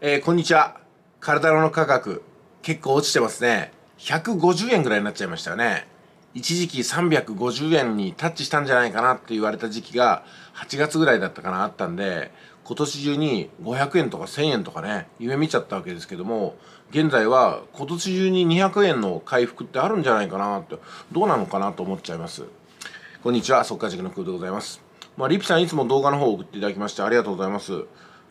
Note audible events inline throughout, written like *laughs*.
えー、こんにちは。カルダロの価格、結構落ちてますね。150円ぐらいになっちゃいましたよね。一時期350円にタッチしたんじゃないかなって言われた時期が8月ぐらいだったかなあったんで今年中に500円とか1000円とかね夢見ちゃったわけですけども現在は今年中に200円の回復ってあるんじゃないかなってどうなのかなと思っちゃいますこんにちは速稼塾の空でございますまあ、リピさんいつも動画の方を送っていただきましてありがとうございます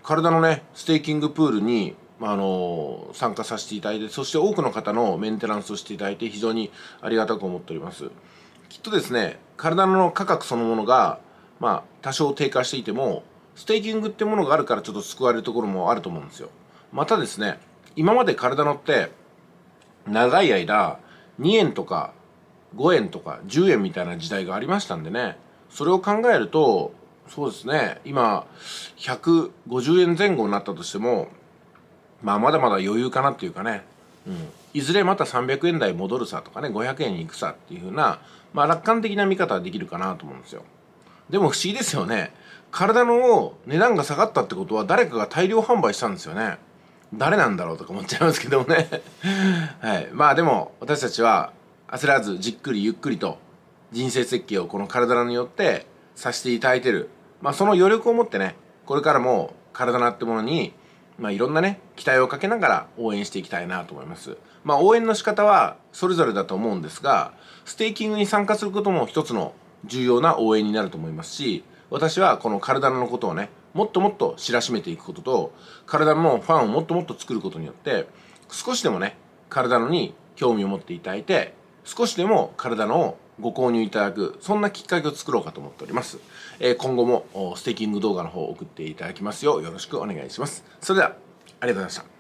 体のねステーキングプールに、まあ、あの参加させていただいてそして多くの方のメンテナンスをしていただいて非常にありがたく思っておりますきっとですね体の価格そのものが、まあ、多少低下していてもステーキングってものがあるからちょっと救われるところもあると思うんですよまたですね今まで体のって長い間2円とか5円とか10円みたいな時代がありましたんでねそれを考えるとそうですね今150円前後になったとしてもまあまだまだ余裕かなっていうかね、うん、いずれまた300円台戻るさとかね500円に行くさっていうふうな、まあ、楽観的な見方はできるかなと思うんですよでも不思議ですよね体の値段が下がったってことは誰かが大量販売したんですよね誰なんだろうとか思っちゃいますけどもね *laughs* はい、まあでも私たちは焦らずじっくりゆっくりと人生設計をこの体によってさせていただいてるまあ、その余力を持ってねこれからも体なってものに、まあ、いろんなね期待をかけながら応援していきたいなと思います、まあ、応援の仕方はそれぞれだと思うんですがステーキングに参加することも一つの重要な応援になると思いますし私はこの体のことをねもっともっと知らしめていくことと体のファンをもっともっと作ることによって少しでもね体のに興味を持っていただいて少しでも体のご購入いただく、そんなきっかけを作ろうかと思っております。えー、今後もステーキング動画の方を送っていただきますようよろしくお願いします。それでは、ありがとうございました。